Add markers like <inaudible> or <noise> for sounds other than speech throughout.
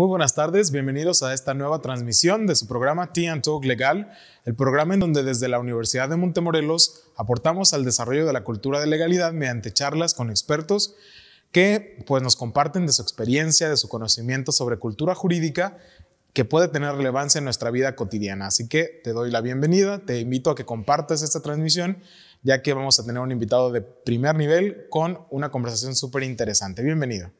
Muy buenas tardes, bienvenidos a esta nueva transmisión de su programa Tea Talk Legal, el programa en donde desde la Universidad de Montemorelos aportamos al desarrollo de la cultura de legalidad mediante charlas con expertos que pues, nos comparten de su experiencia, de su conocimiento sobre cultura jurídica que puede tener relevancia en nuestra vida cotidiana. Así que te doy la bienvenida, te invito a que compartas esta transmisión, ya que vamos a tener un invitado de primer nivel con una conversación súper interesante. Bienvenido.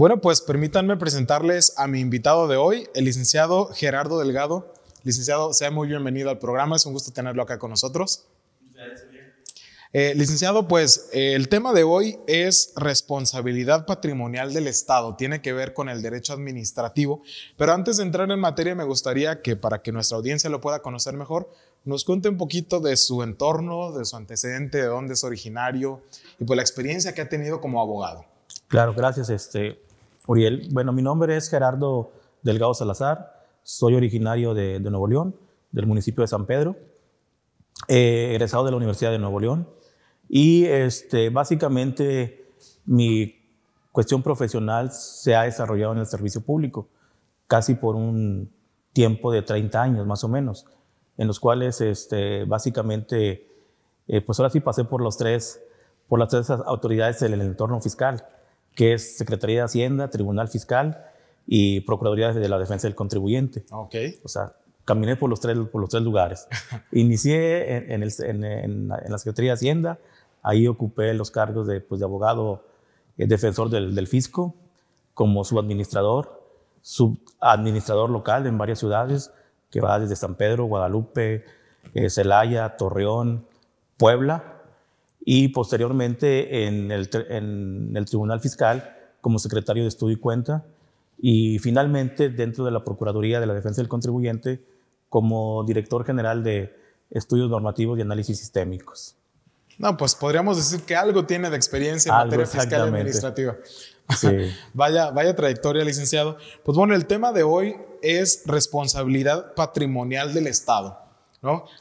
Bueno, pues permítanme presentarles a mi invitado de hoy, el licenciado Gerardo Delgado. Licenciado, sea muy bienvenido al programa, es un gusto tenerlo acá con nosotros. Eh, licenciado, pues eh, el tema de hoy es responsabilidad patrimonial del Estado, tiene que ver con el derecho administrativo, pero antes de entrar en materia me gustaría que para que nuestra audiencia lo pueda conocer mejor, nos cuente un poquito de su entorno, de su antecedente, de dónde es originario y pues la experiencia que ha tenido como abogado. Claro, gracias. Este, Uriel, bueno, mi nombre es Gerardo Delgado Salazar, soy originario de, Nuevo León, del municipio de San Pedro, eh, egresado de la Universidad de Nuevo León. Y este, básicamente mi cuestión profesional se ha desarrollado en el servicio público, casi por un tiempo de 30 años más o menos, en los cuales este, básicamente, eh, pues ahora sí pasé por, los tres, por las tres autoridades del entorno fiscal que es Secretaría de Hacienda, Tribunal Fiscal y Procuraduría de la Defensa del Contribuyente. Ok. O sea, caminé por los tres, por los tres lugares. <laughs> Inicié en, la Secretaría de Hacienda, ahí ocupé los cargos de, pues, abogado eh, defensor del, fisco, como subadministrador, subadministrador local en varias ciudades, que va desde San Pedro, Guadalupe, eh, Celaya, Torreón, Puebla, y posteriormente en el, Tribunal Fiscal como secretario de Estudio y Cuenta y finalmente dentro de la Procuraduría de la Defensa del Contribuyente como director general de Estudios Normativos y Análisis Sistémicos. No, pues podríamos decir que algo tiene de experiencia en materia fiscal y administrativa. <laughs> vaya, vaya trayectoria, licenciado. Pues bueno, el tema de hoy es responsabilidad patrimonial del Estado.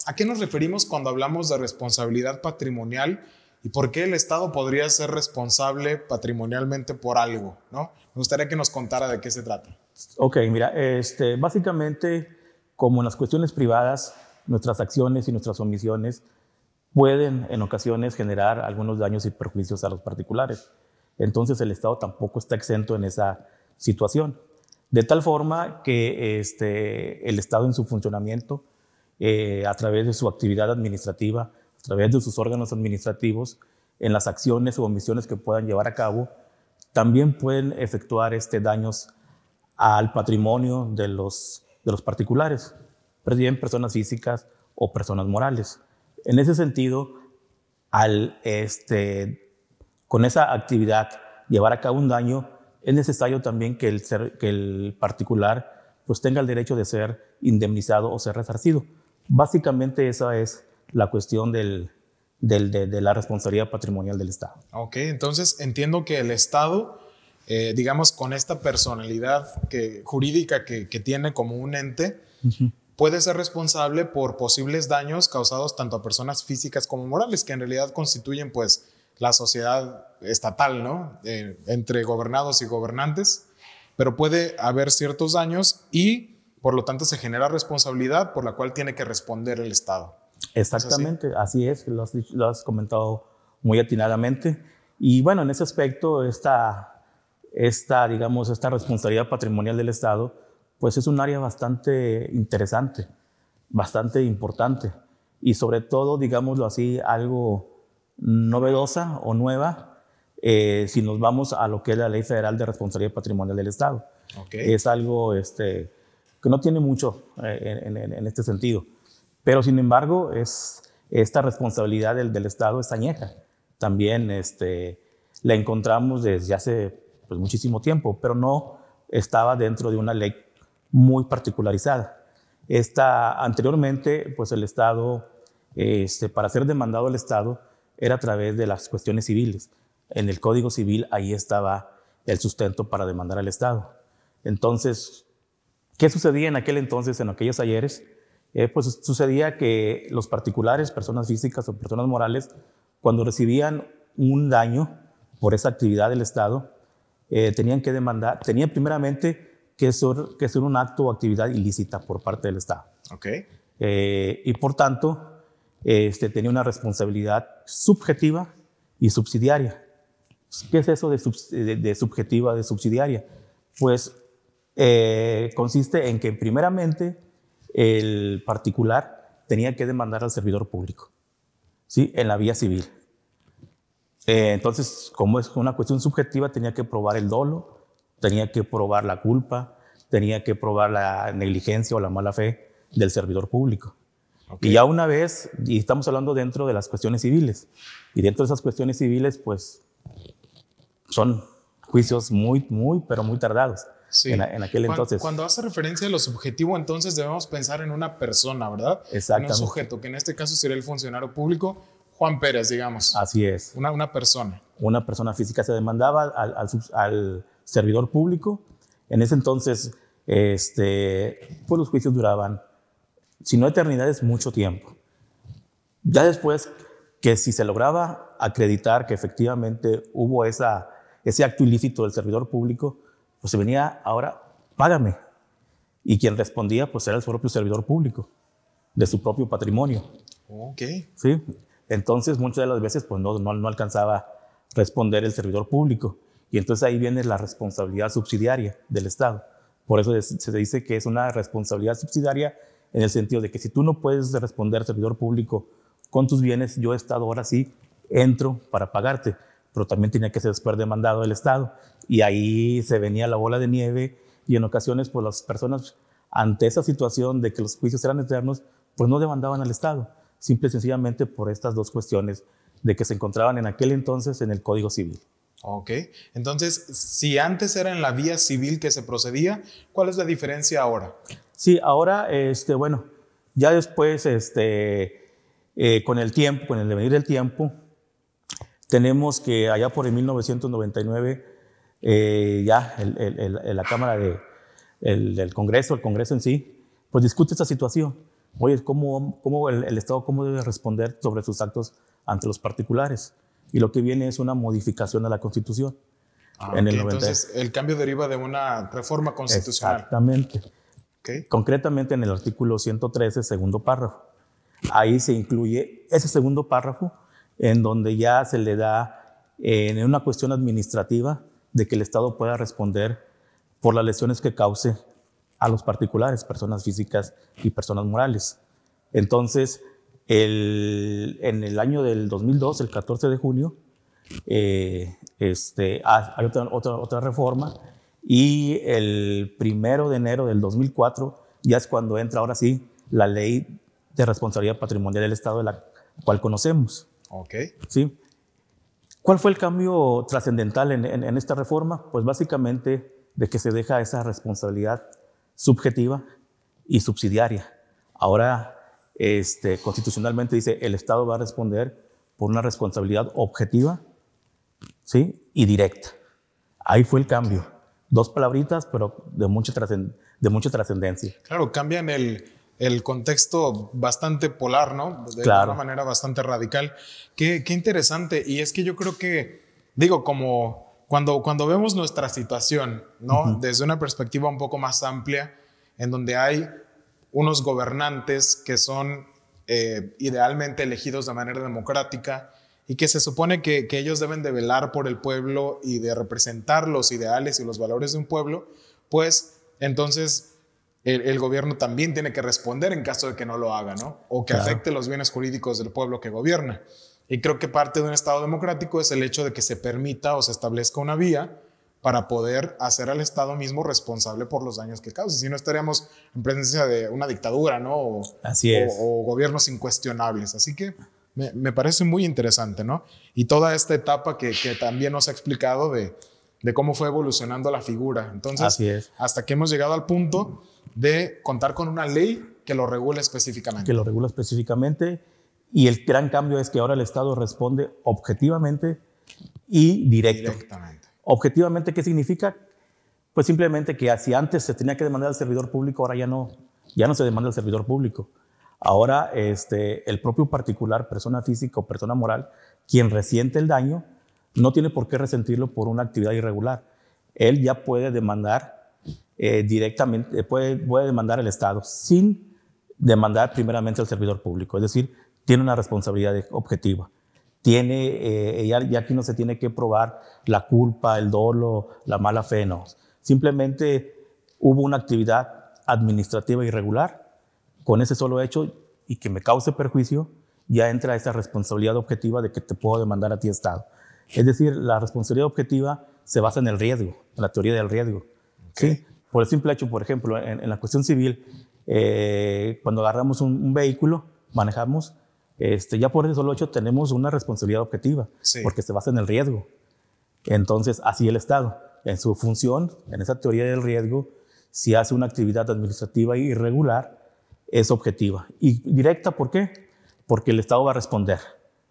¿A qué nos referimos cuando hablamos de responsabilidad patrimonial y por qué el Estado podría ser responsable patrimonialmente por algo, Me gustaría que nos contara de qué se trata. Ok, mira, este, básicamente, como en las cuestiones privadas, nuestras acciones y nuestras omisiones pueden en ocasiones generar algunos daños y perjuicios a los particulares. Entonces el Estado tampoco está exento en esa situación. De tal forma que este, el Estado en su funcionamiento eh, a través de su actividad administrativa, a través de sus órganos administrativos, en las acciones o omisiones que puedan llevar a cabo, también pueden efectuar este, daños al patrimonio de los, de los particulares, bien personas físicas o personas morales. En ese sentido, al, este, con esa actividad llevar a cabo un daño, es necesario también que el, que el particular pues tenga el derecho de ser indemnizado o ser resarcido. Básicamente esa es la cuestión de, la responsabilidad patrimonial del Estado. Ok, entonces entiendo que el Estado, eh, digamos, con esta personalidad jurídica que, tiene como un ente, puede ser responsable por posibles daños causados tanto a personas físicas como morales, que en realidad constituyen pues la sociedad estatal, ¿no? Eh, entre gobernados y gobernantes, pero puede haber ciertos daños y por lo tanto, se genera responsabilidad por la cual tiene que responder el Estado. Exactamente, así? es, lo has, comentado muy atinadamente. Y bueno, en ese aspecto, esta, esta, digamos, esta responsabilidad patrimonial del Estado, pues es un área bastante interesante, bastante importante y sobre todo, digámoslo así, algo novedosa o nueva eh, si nos vamos a lo que es la Ley Federal de Responsabilidad Patrimonial del Estado. Es algo este, que no tiene mucho eh, en, este sentido. Pero sin embargo, es, esta responsabilidad del, Estado es añeja. También este, la encontramos desde hace pues, muchísimo tiempo, pero no estaba dentro de una ley muy particularizada. Esta, anteriormente, pues el Estado, este, para ser demandado al Estado, era a través de las cuestiones civiles. En el Código Civil ahí estaba el sustento para demandar al Estado. Entonces, ¿Qué sucedía en aquel entonces, en aquellos ayeres? Eh, pues sucedía que los particulares, personas físicas o personas morales, cuando recibían un daño por esa actividad del Estado, eh, tenían que demandar, tenían primeramente que ser, que ser un acto o actividad ilícita por parte del Estado. Okay. Eh, y por tanto, este, tenía una responsabilidad subjetiva y subsidiaria. ¿Qué es eso de, de, de subjetiva, de subsidiaria? Pues eh, consiste en que primeramente el particular tenía que demandar al servidor público, ¿sí? En la vía civil. Eh, entonces, como es una cuestión subjetiva, tenía que probar el dolo, tenía que probar la culpa, tenía que probar la negligencia o la mala fe del servidor público. Y ya una vez, y estamos hablando dentro de las cuestiones civiles, y dentro de esas cuestiones civiles, pues son juicios muy, muy, pero muy tardados sí. en, aquel cuando, entonces. Cuando hace referencia a lo subjetivo, entonces debemos pensar en una persona, ¿verdad? Exactamente. En un sujeto, que en este caso sería el funcionario público, Juan Pérez, digamos. Así es. Una, una persona. Una persona física se demandaba al, servidor público. En ese entonces, este, pues los juicios duraban, si no eternidades, mucho tiempo. Ya después que si se lograba acreditar que efectivamente hubo esa, ese acto ilícito del servidor público, pues se venía ahora, págame. Y quien respondía, pues era el propio servidor público, de su propio patrimonio. Ok. Sí. Entonces, muchas de las veces, pues no, no, alcanzaba responder el servidor público. Y entonces ahí viene la responsabilidad subsidiaria del Estado. Por eso se dice que es una responsabilidad subsidiaria en el sentido de que si tú no puedes responder servidor público con tus bienes, yo he Estado ahora sí entro para pagarte pero también tenía que ser después demandado el Estado. Y ahí se venía la bola de nieve y en ocasiones pues, las personas ante esa situación de que los juicios eran eternos, pues no demandaban al Estado, simple y sencillamente por estas dos cuestiones de que se encontraban en aquel entonces en el Código Civil. Ok, entonces, si antes era en la vía civil que se procedía, ¿cuál es la diferencia ahora? Sí, ahora, este, bueno, ya después, este, eh, con el tiempo, con el devenir del tiempo, tenemos que allá por el 1999, eh, ya la Cámara de, Congreso, el Congreso en sí, pues discute esta situación. Oye, ¿cómo, cómo el, Estado cómo debe responder sobre sus actos ante los particulares? Y lo que viene es una modificación a la Constitución. Ah, en el Entonces, el cambio deriva de una reforma constitucional. Exactamente. Concretamente en el artículo 113, segundo párrafo. Ahí se incluye ese segundo párrafo en donde ya se le da eh, en una cuestión administrativa de que el Estado pueda responder por las lesiones que cause a los particulares, personas físicas y personas morales. Entonces, en el año del 2002, el 14 de junio, eh, este, hay otra, otra, reforma y el primero de enero del 2004 ya es cuando entra ahora sí la ley de responsabilidad patrimonial del Estado, de la cual conocemos. Sí. ¿Cuál fue el cambio trascendental en, esta reforma? Pues básicamente de que se deja esa responsabilidad subjetiva y subsidiaria. Ahora, este, constitucionalmente dice, el Estado va a responder por una responsabilidad objetiva ¿sí? y directa. Ahí fue el cambio. Dos palabritas, pero de mucha, de mucha trascendencia. Claro, cambian el, el contexto bastante polar, ¿no? De una manera bastante radical. Qué, interesante. Y es que yo creo que, digo, como cuando, cuando vemos nuestra situación, ¿no? Desde una perspectiva un poco más amplia, en donde hay unos gobernantes que son eh, idealmente elegidos de manera democrática y que se supone que, que, ellos deben de velar por el pueblo y de representar los ideales y los valores de un pueblo, pues entonces el, gobierno también tiene que responder en caso de que no lo haga, ¿no? O que afecte los bienes jurídicos del pueblo que gobierna. Y creo que parte de un Estado democrático es el hecho de que se permita o se establezca una vía para poder hacer al Estado mismo responsable por los daños que causa, Si no estaríamos en presencia de una dictadura, ¿no? O, Así O, gobiernos incuestionables. Así que me, parece muy interesante, ¿no? Y toda esta etapa que, también nos ha explicado de, cómo fue evolucionando la figura. Entonces, Así es. hasta que hemos llegado al punto de contar con una ley que lo regule específicamente. Que lo regula específicamente. Y el gran cambio es que ahora el Estado responde objetivamente y Directamente. Objetivamente, ¿qué significa? Pues simplemente que si antes se tenía que demandar al servidor público, ahora ya no, ya no se demanda al servidor público. Ahora este, el propio particular, persona física o persona moral, quien resiente el daño, no tiene por qué resentirlo por una actividad irregular. Él ya puede demandar eh, directamente, eh, puede, demandar al Estado sin demandar primeramente al servidor público. Es decir, tiene una responsabilidad objetiva. Tiene, eh, ya, aquí no se tiene que probar la culpa, el dolo, la mala fe, no. Simplemente hubo una actividad administrativa irregular. Con ese solo hecho y que me cause perjuicio, ya entra esa responsabilidad objetiva de que te puedo demandar a ti Estado. Es decir, la responsabilidad objetiva se basa en el riesgo, en la teoría del riesgo. ¿sí? Por el simple hecho, por ejemplo, en, la cuestión civil, eh, cuando agarramos un, vehículo, manejamos, este, ya por ese solo hecho tenemos una responsabilidad objetiva, porque se basa en el riesgo. Entonces, así el Estado, en su función, en esa teoría del riesgo, si hace una actividad administrativa irregular, es objetiva. Y directa, ¿por qué? Porque el Estado va a responder,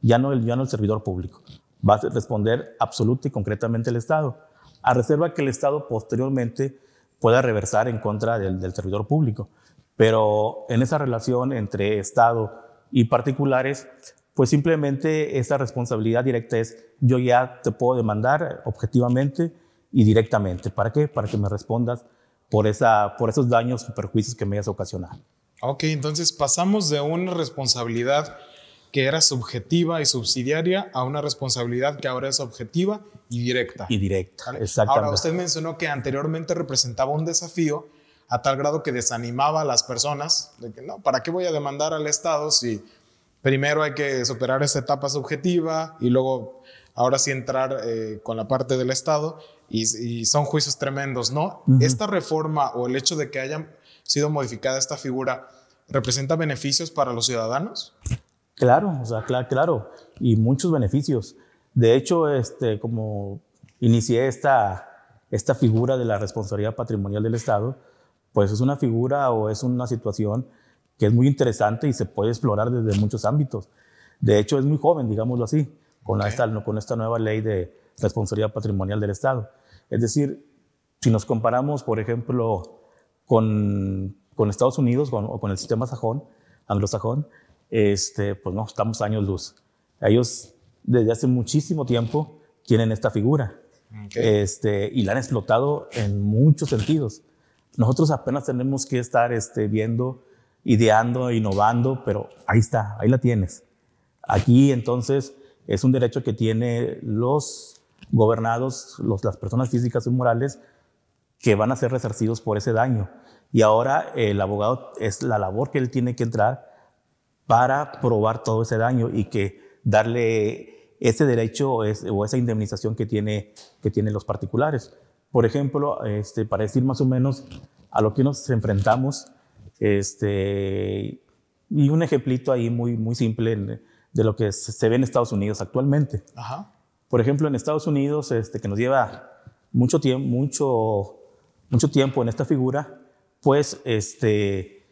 ya no el, ya no el servidor público, va a responder absoluta y concretamente el Estado, a reserva que el Estado posteriormente pueda reversar en contra del, del servidor público. Pero en esa relación entre Estado y particulares, pues simplemente esa responsabilidad directa es yo ya te puedo demandar objetivamente y directamente. ¿Para qué? Para que me respondas por, esa, por esos daños y perjuicios que me hayas ocasionado. Ok, entonces pasamos de una responsabilidad que era subjetiva y subsidiaria a una responsabilidad que ahora es objetiva y directa. Y directa, exactamente. Ahora, usted mencionó que anteriormente representaba un desafío a tal grado que desanimaba a las personas de que no, ¿para qué voy a demandar al Estado si primero hay que superar esa etapa subjetiva y luego ahora sí entrar eh, con la parte del Estado? Y, son juicios tremendos, ¿no? Esta reforma o el hecho de que haya sido modificada esta figura representa beneficios para los ciudadanos? Claro, o sea, claro, y muchos beneficios. De hecho, este, como inicié esta, esta figura de la responsabilidad patrimonial del Estado, pues es una figura o es una situación que es muy interesante y se puede explorar desde muchos ámbitos. De hecho, es muy joven, digámoslo así, con, esta, con esta nueva ley de responsabilidad patrimonial del Estado. Es decir, si nos comparamos, por ejemplo, con, con Estados Unidos o con el sistema sajón, anglosajón, este, pues no, estamos años luz. Ellos desde hace muchísimo tiempo tienen esta figura este, y la han explotado en muchos sentidos. Nosotros apenas tenemos que estar este, viendo, ideando, innovando, pero ahí está, ahí la tienes. Aquí entonces es un derecho que tienen los gobernados, las personas físicas y morales, que van a ser resarcidos por ese daño. Y ahora el abogado es la labor que él tiene que entrar para probar todo ese daño y que darle ese derecho o, esa indemnización que, tiene, que tienen los particulares. Por ejemplo, este, para decir más o menos a lo que nos enfrentamos, este, y un ejemplito ahí muy, muy simple de lo que se ve en Estados Unidos actualmente. Ajá. Por ejemplo, en Estados Unidos, este, que nos lleva mucho tiempo, mucho, mucho tiempo en esta figura, pues este,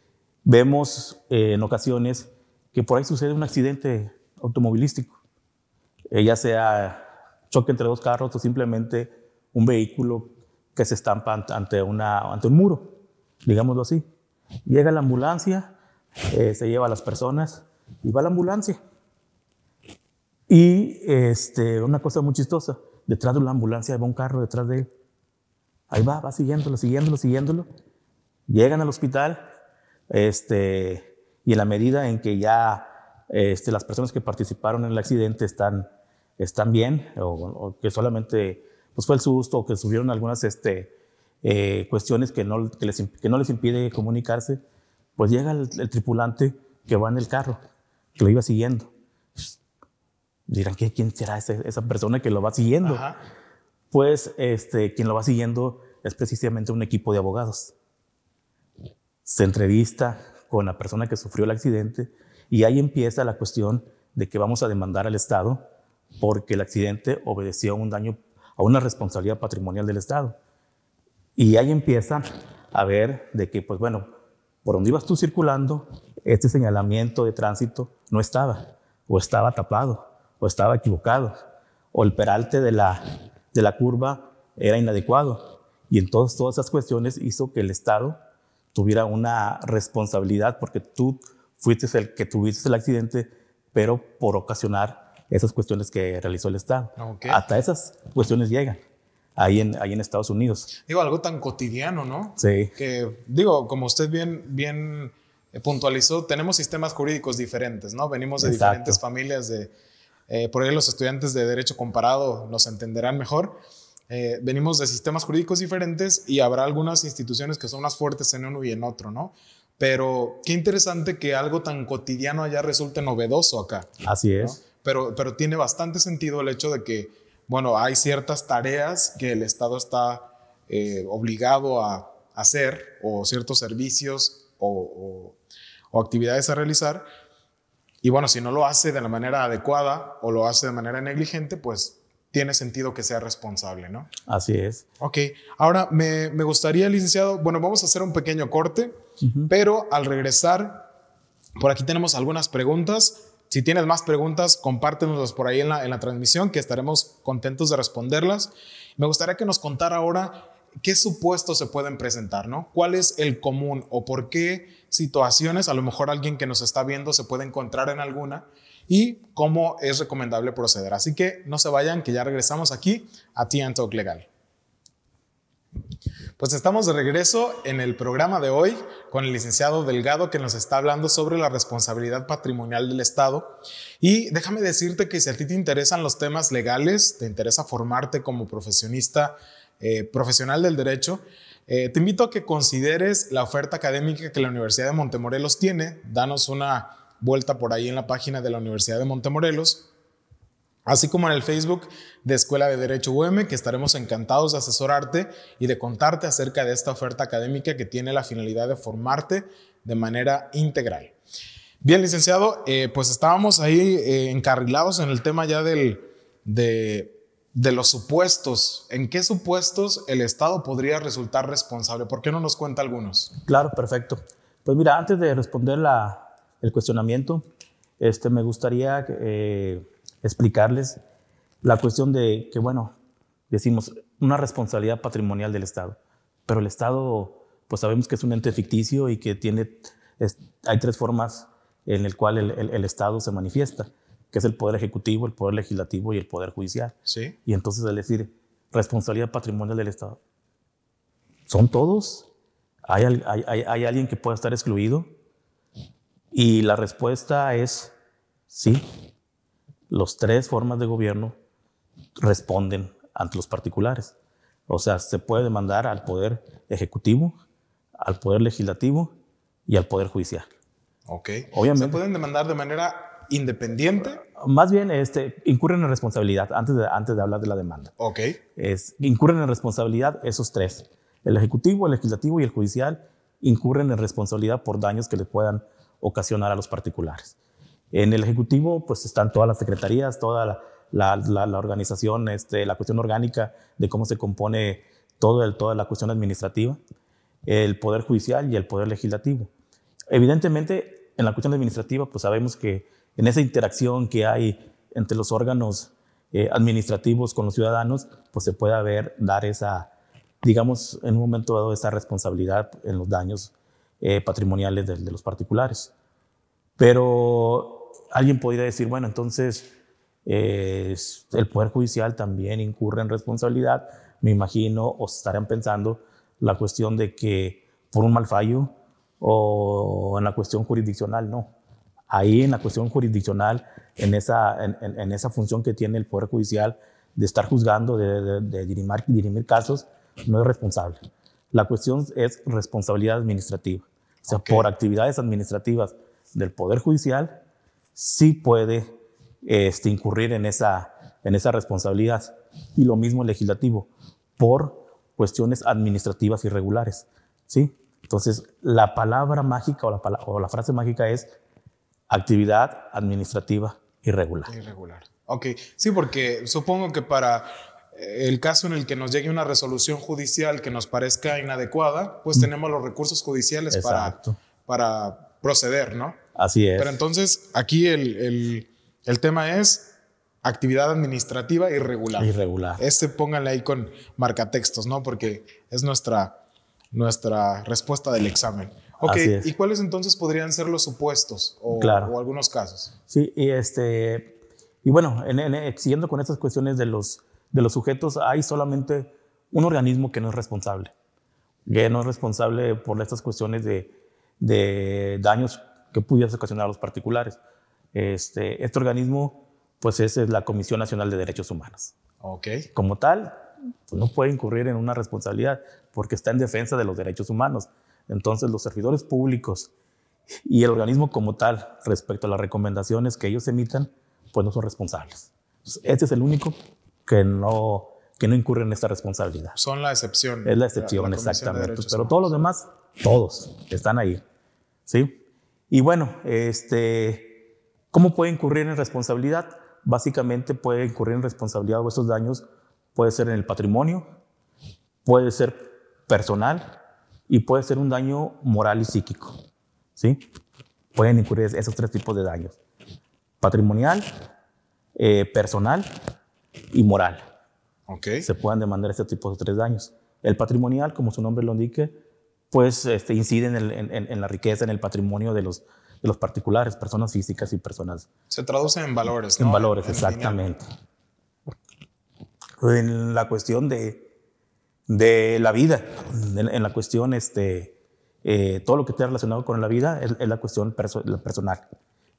vemos eh, en ocasiones que por ahí sucede un accidente automovilístico, eh, ya sea choque entre dos carros o simplemente un vehículo que se estampa ante, una, ante un muro, digámoslo así. Llega la ambulancia, eh, se lleva a las personas y va la ambulancia. Y este, una cosa muy chistosa, detrás de la ambulancia va un carro detrás de él. Ahí va, va siguiéndolo, siguiéndolo, siguiéndolo. Llegan al hospital, este, y en la medida en que ya este, las personas que participaron en el accidente están, están bien o, que solamente pues fue el susto o que subieron algunas este, eh, cuestiones que no, que les, no les impide comunicarse, pues llega el, tripulante que va en el carro, que lo iba siguiendo. Pues, dirán dirán, ¿quién será esa persona que lo va siguiendo? Pues este, quien lo va siguiendo es precisamente un equipo de abogados. Se entrevista, con la persona que sufrió el accidente y ahí empieza la cuestión de que vamos a demandar al Estado porque el accidente obedeció a un daño, a una responsabilidad patrimonial del Estado. Y ahí empieza a ver de que, pues bueno, por donde ibas tú circulando, este señalamiento de tránsito no estaba, o estaba tapado, o estaba equivocado, o el peralte de la, de la curva era inadecuado. Y entonces todas esas cuestiones hizo que el Estado tuviera una responsabilidad, porque tú fuiste el que tuviste el accidente, pero por ocasionar esas cuestiones que realizó el Estado. Hasta esas cuestiones llegan. Ahí en, ahí en Estados Unidos. Digo, algo tan cotidiano, ¿no? Sí. Que, digo, como usted bien, bien eh, puntualizó, tenemos sistemas jurídicos diferentes, ¿no? Venimos de diferentes familias, de, eh, por ahí los estudiantes de Derecho Comparado nos entenderán mejor. Eh, venimos de sistemas jurídicos diferentes y habrá algunas instituciones que son más fuertes en uno y en otro, ¿no? Pero qué interesante que algo tan cotidiano allá resulte novedoso acá. Así es. Pero, pero tiene bastante sentido el hecho de que, bueno, hay ciertas tareas que el Estado está eh, obligado a hacer o ciertos servicios o actividades a realizar. Y bueno, si no lo hace de la manera adecuada o lo hace de manera negligente, pues tiene sentido que sea responsable, ¿no? Así es. Ok, ahora me, me gustaría, licenciado, bueno, vamos a hacer un pequeño corte, pero al regresar, por aquí tenemos algunas preguntas. Si tienes más preguntas, compártenoslas por ahí en la, en la transmisión, que estaremos contentos de responderlas. Me gustaría que nos contara ahora qué supuestos se pueden presentar, ¿no? ¿Cuál es el común o por qué situaciones, a lo mejor alguien que nos está viendo se puede encontrar en alguna, y cómo es recomendable proceder. Así que no se vayan, que ya regresamos aquí a Tian Legal. Pues estamos de regreso en el programa de hoy con el licenciado Delgado que nos está hablando sobre la responsabilidad patrimonial del Estado. Y déjame decirte que si a ti te interesan los temas legales, te interesa formarte como profesionista, eh, profesional del derecho, eh, te invito a que consideres la oferta académica que la Universidad de Montemorelos tiene. Danos una vuelta por ahí en la página de la Universidad de Montemorelos, así como en el Facebook de Escuela de Derecho UM, que estaremos encantados de asesorarte y de contarte acerca de esta oferta académica que tiene la finalidad de formarte de manera integral. Bien, licenciado, eh, pues estábamos ahí eh, encarrilados en el tema ya del, de, de los supuestos. ¿En qué supuestos el Estado podría resultar responsable? ¿Por qué no nos cuenta algunos? Claro, perfecto. Pues mira, antes de responder la, el cuestionamiento, este, me gustaría eh, explicarles la cuestión de que, bueno, decimos una responsabilidad patrimonial del Estado, pero el Estado, pues sabemos que es un ente ficticio y que tiene, hay tres formas en el cual el, Estado se manifiesta, que es el poder ejecutivo, el poder legislativo y el poder judicial. Y entonces, al decir responsabilidad patrimonial del Estado, ¿son todos? hay, hay alguien que pueda estar excluido? Y la respuesta es sí. Los tres formas de gobierno responden ante los particulares. O sea, se puede demandar al poder ejecutivo, al poder legislativo y al poder judicial. Ok. ¿Se pueden demandar de manera independiente? Más bien, este, incurren en responsabilidad antes de, antes de hablar de la demanda. Ok. Es, incurren en responsabilidad esos tres. El ejecutivo, el legislativo y el judicial incurren en responsabilidad por daños que les puedan ocasionar a los particulares. En el Ejecutivo, pues están todas las secretarías, toda la, organización, este, la cuestión orgánica de cómo se compone todo toda la cuestión administrativa, el Poder Judicial y el Poder Legislativo. Evidentemente, en la cuestión administrativa, pues sabemos que en esa interacción que hay entre los órganos eh, administrativos con los ciudadanos, pues se puede haber dar esa, digamos, en un momento dado, esa responsabilidad en los daños eh, patrimoniales de, los particulares. Pero alguien podría decir, bueno, entonces eh, el Poder Judicial también incurre en responsabilidad, me imagino, o estarán pensando la cuestión de que por un mal fallo o en la cuestión jurisdiccional, no. Ahí en la cuestión jurisdiccional, en esa, en, esa función que tiene el Poder Judicial de estar juzgando, de, dirimir casos, no es responsable. La cuestión es responsabilidad administrativa. O sea, por actividades administrativas del Poder Judicial, sí puede este, incurrir en esa, en esa responsabilidad. Y lo mismo legislativo, por cuestiones administrativas irregulares. ¿sí? Entonces, la palabra mágica o la, o la frase mágica es actividad administrativa irregular. Irregular. Ok, sí, porque supongo que para el caso en el que nos llegue una resolución judicial que nos parezca inadecuada, pues mm. tenemos los recursos judiciales para, para proceder, ¿no? Así es. Pero entonces aquí el, tema es actividad administrativa irregular. Irregular. Este pónganle ahí con marcatextos, ¿no? Porque es nuestra, nuestra respuesta del examen. Ok, ¿y cuáles entonces podrían ser los supuestos o, o algunos casos? Sí, y, este, y bueno, siguiendo con estas cuestiones de los de los sujetos hay solamente un organismo que no es responsable, que no es responsable por estas cuestiones de, daños que pudiese ocasionar a los particulares. Este, este organismo, pues es, la Comisión Nacional de Derechos Humanos. Okay. Como tal, pues, no puede incurrir en una responsabilidad porque está en defensa de los derechos humanos. Entonces, los servidores públicos y el organismo como tal, respecto a las recomendaciones que ellos emitan, pues no son responsables. este es el único que no, que no incurren en esta responsabilidad. Son la excepción. Es la excepción, exactamente. Pero todos los demás, todos están ahí. ¿Sí? Y bueno, este, ¿cómo puede incurrir en responsabilidad? Básicamente puede incurrir en responsabilidad o esos daños puede ser en el patrimonio, puede ser personal y puede ser un daño moral y psíquico. ¿Sí? Pueden incurrir esos tres tipos de daños. Patrimonial, eh, personal y moral. Se puedan demandar este tipo de tres daños. El patrimonial, como su nombre lo indique, pues este, incide en, la riqueza, en el patrimonio de los, de los particulares, personas físicas y personas. Se traduce en valores, En valores, exactamente. En la cuestión de, de la vida, en, la cuestión, este, eh, todo lo que esté relacionado con la vida es, la cuestión personal.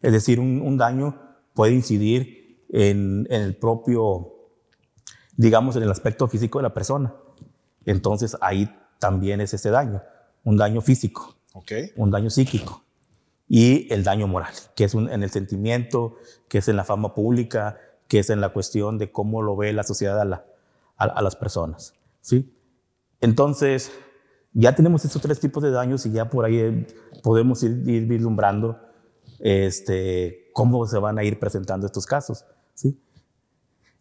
Es decir, un, un daño puede incidir en, el propio, digamos, en el aspecto físico de la persona. Entonces ahí también es ese daño, un daño físico, un daño psíquico y el daño moral, que es en el sentimiento, que es en la fama pública, que es en la cuestión de cómo lo ve la sociedad a, las personas. ¿sí? Entonces, ya tenemos estos tres tipos de daños y ya por ahí eh, podemos ir, ir vislumbrando este, cómo se van a ir presentando estos casos. ¿sí?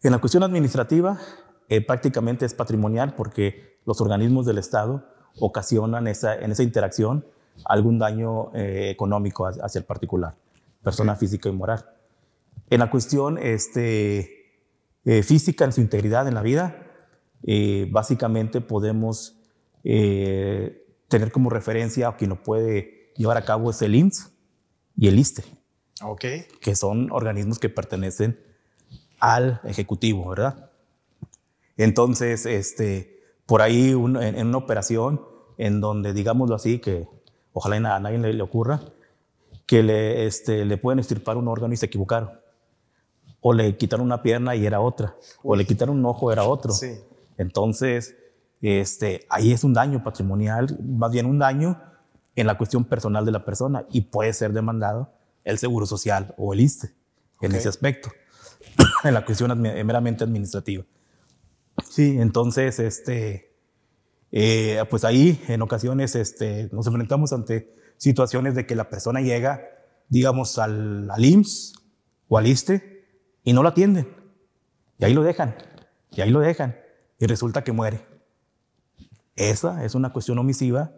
En la cuestión administrativa, eh, prácticamente es patrimonial porque los organismos del Estado ocasionan esa, en esa interacción algún daño eh, económico hacia el particular, persona física y moral. En la cuestión este, eh, física, en su integridad en la vida, básicamente podemos tener como referencia a quien lo puede llevar a cabo es el INS y el ISTE, que son organismos que pertenecen al ejecutivo, ¿verdad? Entonces, este, por ahí en, una operación en donde, digámoslo así, que ojalá a nadie le, ocurra, que le, este, le pueden extirpar un órgano y se equivocaron. O le quitaron una pierna y era otra. O le quitaron un ojo, era otro. Sí. Entonces, este, ahí es un daño patrimonial, más bien un daño en la cuestión personal de la persona y puede ser demandado el Seguro Social o el ISTE en ese aspecto. <coughs> en la cuestión eh, meramente administrativa. Sí, entonces, este, eh, pues ahí en ocasiones este, nos enfrentamos ante situaciones de que la persona llega, digamos, al, al IMSS o al ISTE y no lo atienden. Y ahí lo dejan, y ahí lo dejan, y resulta que muere. Esa es una cuestión omisiva,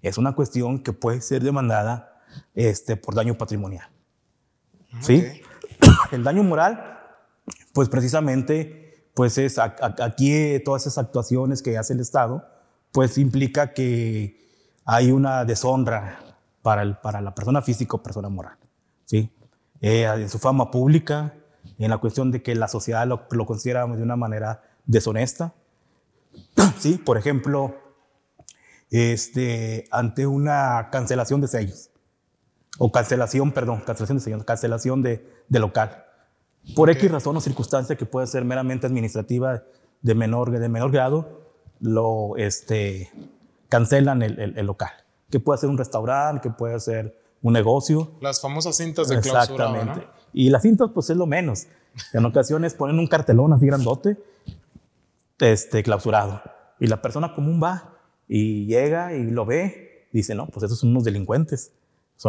es una cuestión que puede ser demandada este, por daño patrimonial. Ah, ¿Sí? <coughs> El daño moral pues precisamente pues es aquí eh, todas esas actuaciones que hace el Estado, pues implica que hay una deshonra para, el, para la persona física o persona moral, ¿sí? Eh, en su fama pública, en la cuestión de que la sociedad lo, lo considera de una manera deshonesta, <clears throat> ¿sí? Por ejemplo, este, ante una cancelación de sellos, o cancelación, perdón, cancelación de sellos, cancelación de, de local, por X razón o circunstancia que puede ser meramente administrativa de menor, de menor grado, lo este, cancelan el, el, local. Que puede ser un restaurante, que puede ser un negocio. Las famosas cintas de clausura. Exactamente. Y las cintas, pues es lo menos. En ocasiones ponen un cartelón así grandote, este, clausurado. Y la persona común va y llega y lo ve, dice, no, pues esos son unos delincuentes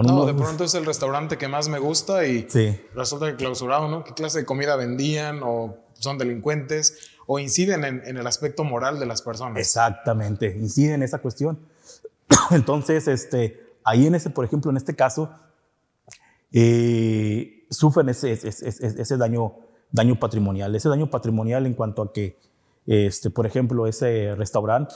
no, de pronto es el restaurante que más me gusta y resulta que clausurado, ¿no? ¿Qué clase de comida vendían o son delincuentes o inciden en, el aspecto moral de las personas? Exactamente, inciden en esa cuestión. <coughs> Entonces, este, ahí en ese, por ejemplo, en este caso, eh, sufren ese, ese, ese, daño, daño patrimonial, ese daño patrimonial en cuanto a que, este, por ejemplo, ese restaurante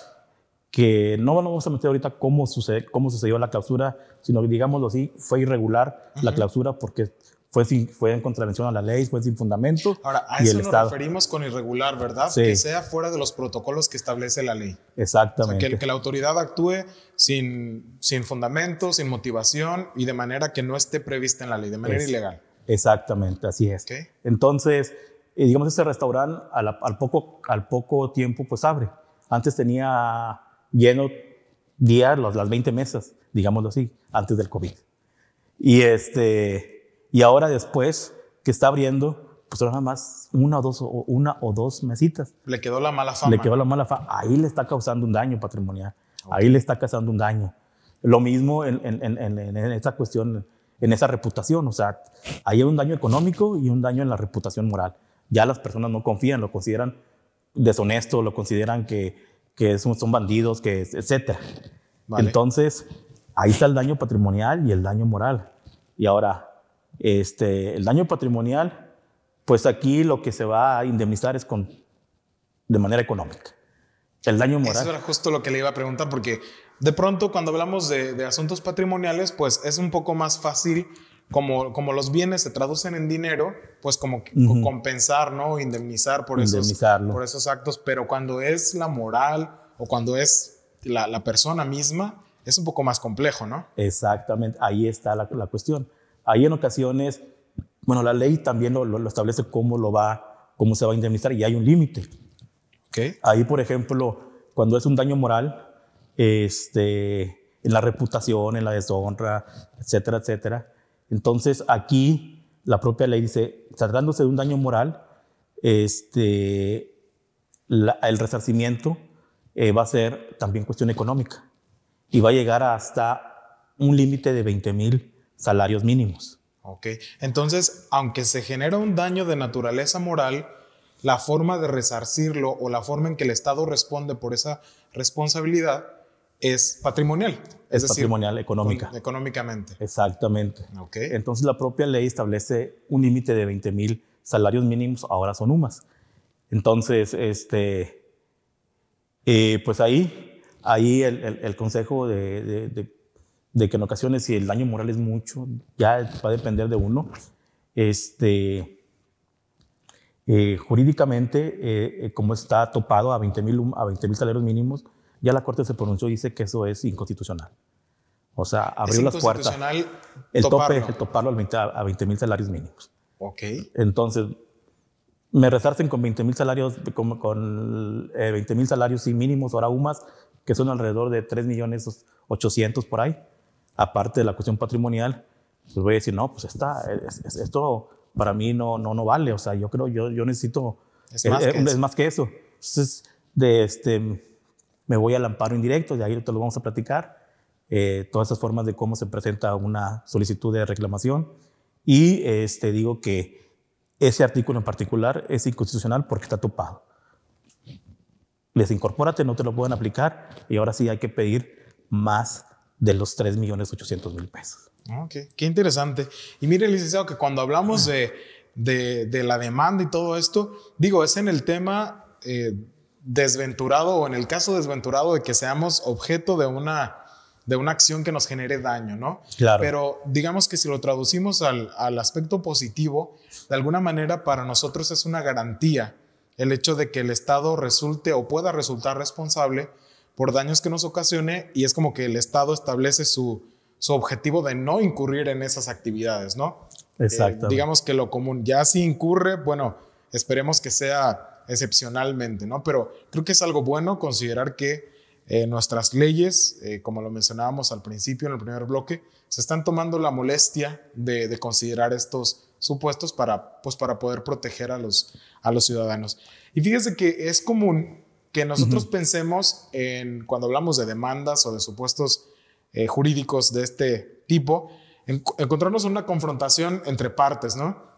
que no vamos a meter ahorita cómo, sucedió la clausura, sino digámoslo así, fue irregular la clausura porque fue, fue en contravención a la ley, fue sin fundamento. Ahora, a eso nos referimos con irregular, ¿verdad? Que sea fuera de los protocolos que establece la ley. Exactamente. que, la autoridad actúe sin, sin fundamento, sin motivación y de manera que no esté prevista en la ley, de manera ilegal. Exactamente, así es. Entonces, eh, digamos, ese restaurante al, poco, al poco tiempo pues abre. Antes tenía lleno guiarlos las 20 mesas, digámoslo así, antes del COVID. Y, este, y ahora después que está abriendo, pues nada más una o, dos, o una o dos mesitas. Le quedó la mala fama. Le quedó la mala fama. Ahí le está causando un daño patrimonial. Ahí le está causando un daño. Lo mismo en, en, en, en cuestión, en esa reputación. O sea, ahí hay un daño económico y un daño en la reputación moral. Ya las personas no confían, lo consideran deshonesto, lo consideran que que son bandidos, que etcétera. Entonces, ahí está el daño patrimonial y el daño moral. Y ahora, este, el daño patrimonial, pues aquí lo que se va a indemnizar es con, de manera económica. El daño moral. Eso era justo lo que le iba a preguntar, porque de pronto cuando hablamos de asuntos patrimoniales, pues es un poco más fácil como, los bienes se traducen en dinero, pues como compensar, ¿no? Indemnizar por esos, por esos actos, pero cuando es la moral o cuando es la, persona misma, es un poco más complejo, ¿no? Exactamente, ahí está la, cuestión. Ahí en ocasiones, bueno, la ley también lo, establece cómo lo va, cómo se va a indemnizar y hay un límite. Okay. Ahí, por ejemplo, cuando es un daño moral, este, en la reputación, en la deshonra, etcétera, etcétera, entonces aquí la propia ley dice, tratándose de un daño moral, este, el resarcimiento eh, va a ser también cuestión económica y va a llegar hasta un límite de 20 mil salarios mínimos. entonces, aunque se genera un daño de naturaleza moral, la forma de resarcirlo o la forma en que el Estado responde por esa responsabilidad es patrimonial. Es, patrimonial económica. económicamente. Exactamente. Entonces la propia ley establece un límite de 20 mil salarios mínimos, ahora son UMAS. Entonces, este, eh, pues ahí, ahí el, consejo de, que en ocasiones si el daño moral es mucho, ya va a depender de uno. Este, eh, jurídicamente, eh, como está topado a 20 mil salarios mínimos, ya la Corte se pronunció y dice que eso es inconstitucional. O sea, abrió las puertas. El tope, el toparlo a 20 mil salarios mínimos. Ok. Entonces, me resarcen con 20 mil salarios, con, con 20 eh, mil salarios y mínimos, ahora UMAS, que son alrededor de 3 millones 800 por ahí, aparte de la cuestión patrimonial, pues voy a decir, no, pues está, esto para mí no, no, no vale, o sea, yo creo, yo, yo necesito, es más, que, es más que eso. Entonces, de este me voy al amparo indirecto, de ahí te lo vamos a platicar, eh, todas esas formas de cómo se presenta una solicitud de reclamación. Y este, digo que ese artículo en particular es inconstitucional porque está topado. Les incorpórate, no te lo pueden aplicar y ahora sí hay que pedir más de los 3.800.000 pesos. Ah, ok, qué interesante. Y mire, licenciado, que cuando hablamos de, la demanda y todo esto, digo, es en el tema eh, desventurado o en el caso desventurado de que seamos objeto de una, de una acción que nos genere daño, ¿no? Claro. Pero digamos que si lo traducimos al, aspecto positivo, de alguna manera para nosotros es una garantía el hecho de que el Estado resulte o pueda resultar responsable por daños que nos ocasione y es como que el Estado establece su, su objetivo de no incurrir en esas actividades, ¿no? Eh, Exacto. digamos que lo común, ya si incurre, bueno, esperemos que sea excepcionalmente, ¿no? Pero creo que es algo bueno considerar que eh, nuestras leyes, eh, como lo mencionábamos al principio en el primer bloque, se están tomando la molestia de, considerar estos supuestos para, pues, para poder proteger a los, ciudadanos. Y fíjese que es común que nosotros pensemos en, cuando hablamos de demandas o de supuestos eh, jurídicos de este tipo, en, una confrontación entre partes, ¿no?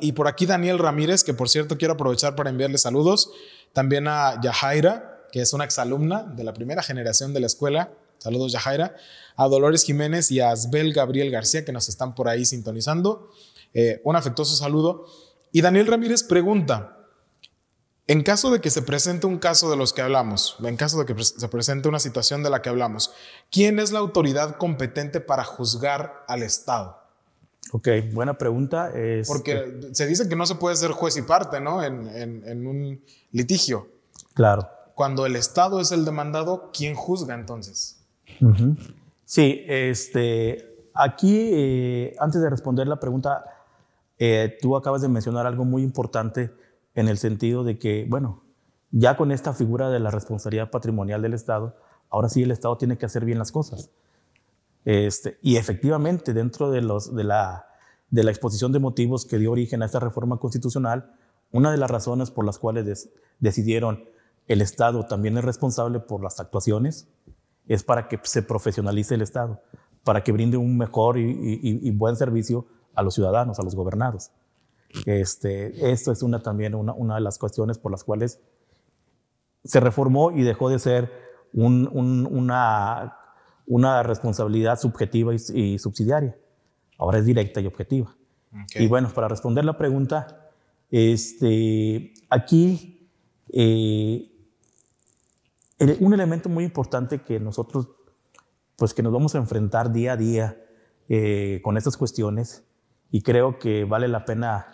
Y, por aquí Daniel Ramírez, que por cierto quiero aprovechar para enviarle saludos. También a Yahaira, que es una exalumna de la primera generación de la escuela. Saludos, Yahaira, A Dolores Jiménez y a Asbel Gabriel García, que nos están por ahí sintonizando. Eh, un afectuoso saludo. Y Daniel Ramírez pregunta, en caso de que se presente un caso de los que hablamos, en caso de que se presente una situación de la que hablamos, ¿quién es la autoridad competente para juzgar al Estado? Ok, buena pregunta. Porque se dice que no se puede ser juez y parte, ¿no? En, un litigio. Claro. Cuando el Estado es el demandado, ¿quién juzga entonces? Sí, este, aquí, eh, antes de responder la pregunta, eh, tú acabas de mencionar algo muy importante en el sentido de que, bueno, ya con esta figura de la responsabilidad patrimonial del Estado, ahora sí el Estado tiene que hacer bien las cosas. Este, y efectivamente, dentro de, los, de, la, exposición de motivos que dio origen a esta reforma constitucional, una de las razones por las cuales decidieron el Estado también es responsable por las actuaciones es para que se profesionalice el Estado, para que brinde un mejor y, buen servicio a los ciudadanos, a los gobernados. Este, esto es una, también una, de las cuestiones por las cuales se reformó y dejó de ser una una responsabilidad subjetiva y, subsidiaria. Ahora es directa y objetiva. Y bueno, para responder la pregunta, este, aquí eh, un elemento muy importante que nosotros, pues que nos vamos a enfrentar día a día eh, con estas cuestiones, y creo que vale la pena,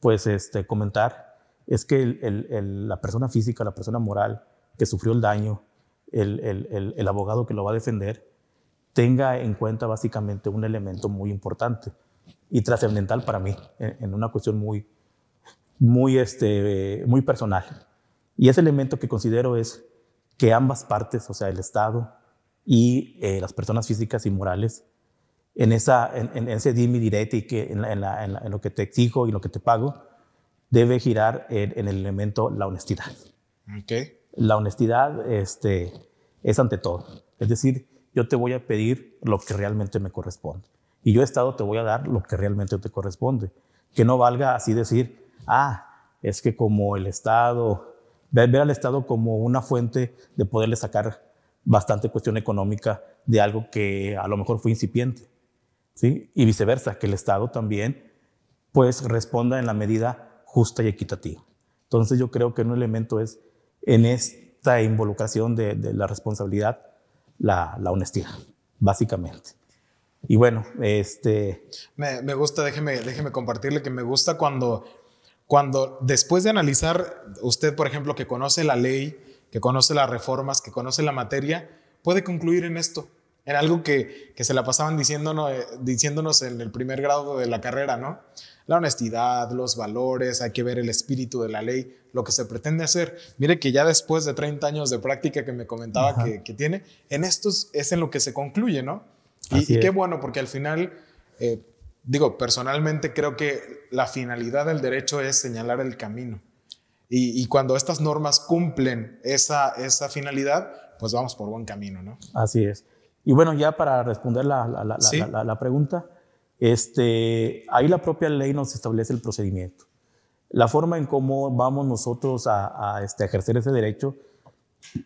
pues, este, comentar, es que la persona física, la persona moral que sufrió el daño, el, el, el, abogado que lo va a defender tenga en cuenta básicamente un elemento muy importante y trascendental para mí, en, una cuestión muy, muy, este, muy personal. Y ese elemento que considero es que ambas partes, o sea, el Estado y eh, las personas físicas y morales, en, esa, en, ese dime directo y que en, en, lo que te exijo y lo que te pago, debe girar en, el elemento la honestidad. Okay la honestidad este, es ante todo. Es decir, yo te voy a pedir lo que realmente me corresponde. Y yo, Estado, te voy a dar lo que realmente te corresponde. Que no valga así decir, ah, es que como el Estado, ver, al Estado como una fuente de poderle sacar bastante cuestión económica de algo que a lo mejor fue incipiente. ¿sí? Y viceversa, que el Estado también pues responda en la medida justa y equitativa. Entonces yo creo que un elemento es en esta involucración de, la responsabilidad, la, honestidad, básicamente. Y bueno, este... Me, me, gusta, déjeme, déjeme compartirle que me gusta cuando, cuando después de analizar, usted, por ejemplo, que conoce la ley, que conoce las reformas, que conoce la materia, puede concluir en esto. Era algo que, que se la pasaban diciéndonos, eh, diciéndonos en el primer grado de la carrera, ¿no? La honestidad, los valores, hay que ver el espíritu de la ley, lo que se pretende hacer. Mire que ya después de 30 años de práctica que me comentaba que, tiene, en estos es en lo que se concluye, ¿no? Y, qué bueno, porque al final... Eh, digo, personalmente creo que la finalidad del derecho es señalar el camino. Y, y, cuando estas normas cumplen esa, esa finalidad, pues vamos por buen camino, ¿no? Así es. Y bueno, ya para responder la, pregunta, este, ahí la propia ley nos establece el procedimiento. La forma en cómo vamos nosotros a, este, ejercer ese derecho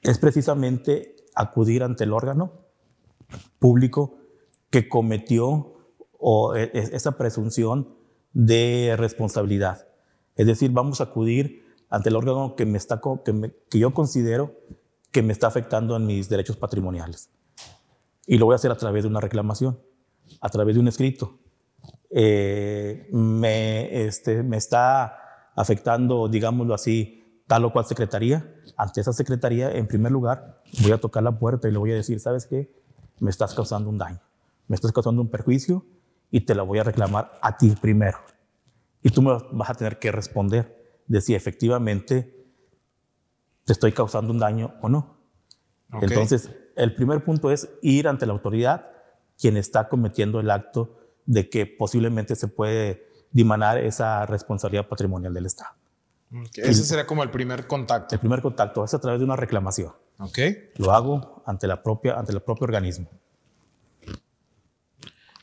es precisamente acudir ante el órgano público que cometió e, e, esa presunción de responsabilidad. Es decir, vamos a acudir ante el órgano que, me está, que yo considero que me está afectando en mis derechos patrimoniales. Y lo voy a hacer a través de una reclamación, a través de un escrito. Eh, me, este, me está afectando, digámoslo así, tal o cual secretaría. Ante esa secretaría, en primer lugar, voy a tocar la puerta y le voy a decir, ¿sabes qué? Me estás causando un daño, me estás causando un perjuicio y te la voy a reclamar a ti primero. Y tú me vas a tener que responder de si efectivamente te estoy causando un daño o no. Entonces, el primer punto es ir ante la autoridad, quien está cometiendo el acto de que posiblemente se puede dimanar esa responsabilidad patrimonial del Estado. Ese será como el primer contacto. El primer contacto es a través de una reclamación. Lo hago ante, la propia, ante el propio organismo.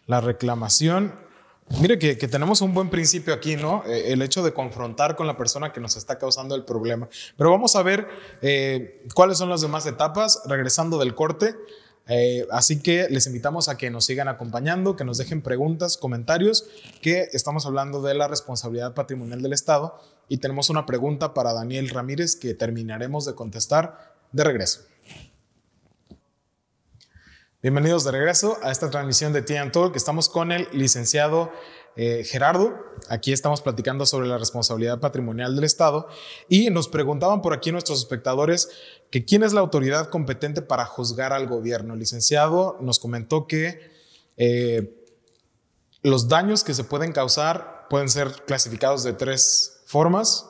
La reclamación Mire que, tenemos un buen principio aquí, ¿no? Eh, el hecho de confrontar con la persona que nos está causando el problema. Pero vamos a ver eh, cuáles son las demás etapas, regresando del corte. Eh, así que les invitamos a que nos sigan acompañando, que nos dejen preguntas, comentarios, que estamos hablando de la responsabilidad patrimonial del Estado y tenemos una pregunta para Daniel Ramírez que terminaremos de contestar de regreso. Bienvenidos de regreso a esta transmisión de TM que Estamos con el licenciado eh, Gerardo. Aquí estamos platicando sobre la responsabilidad patrimonial del Estado y nos preguntaban por aquí nuestros espectadores que quién es la autoridad competente para juzgar al gobierno. El licenciado nos comentó que eh, los daños que se pueden causar pueden ser clasificados de tres formas.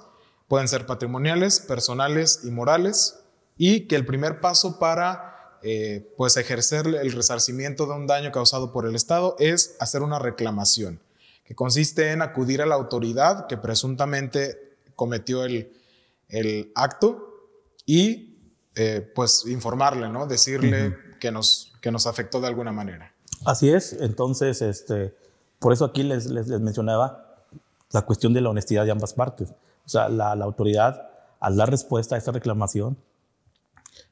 Pueden ser patrimoniales, personales y morales. Y que el primer paso para eh, pues ejercer el resarcimiento de un daño causado por el Estado es hacer una reclamación, que consiste en acudir a la autoridad que presuntamente cometió el, acto y eh, pues informarle, ¿no? Decirle que, nos, que nos afectó de alguna manera. Así es, entonces, este, por eso aquí les, mencionaba la cuestión de la honestidad de ambas partes. O sea, la, la autoridad al dar respuesta a esta reclamación